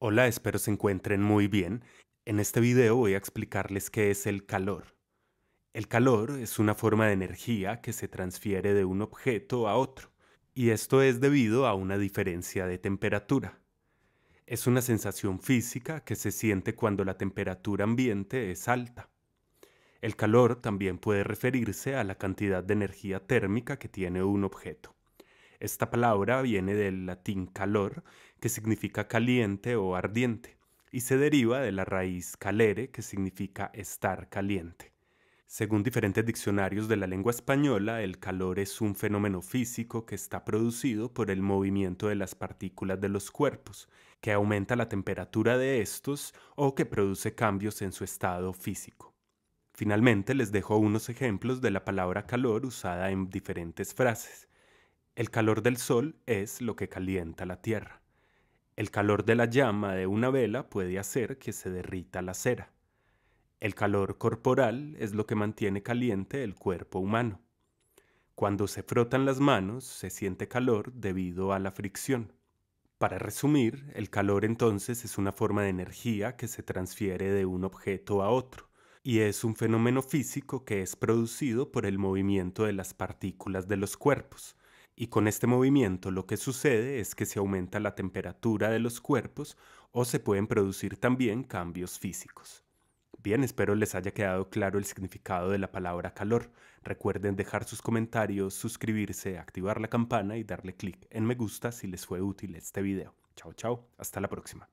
Hola, espero se encuentren muy bien. En este video voy a explicarles qué es el calor. El calor es una forma de energía que se transfiere de un objeto a otro, y esto es debido a una diferencia de temperatura. Es una sensación física que se siente cuando la temperatura ambiente es alta. El calor también puede referirse a la cantidad de energía térmica que tiene un objeto. Esta palabra viene del latín calor, que significa caliente o ardiente, y se deriva de la raíz calere, que significa estar caliente. Según diferentes diccionarios de la lengua española, el calor es un fenómeno físico que está producido por el movimiento de las partículas de los cuerpos, que aumenta la temperatura de estos o que produce cambios en su estado físico. Finalmente les dejo unos ejemplos de la palabra calor usada en diferentes frases. El calor del sol es lo que calienta la tierra. El calor de la llama de una vela puede hacer que se derrita la cera. El calor corporal es lo que mantiene caliente el cuerpo humano. Cuando se frotan las manos se siente calor debido a la fricción. Para resumir, el calor entonces es una forma de energía que se transfiere de un objeto a otro, y es un fenómeno físico que es producido por el movimiento de las partículas de los cuerpos, y con este movimiento lo que sucede es que se aumenta la temperatura de los cuerpos o se pueden producir también cambios físicos. Bien, espero les haya quedado claro el significado de la palabra calor. Recuerden dejar sus comentarios, suscribirse, activar la campana y darle clic en me gusta si les fue útil este video. Chao, chao, hasta la próxima.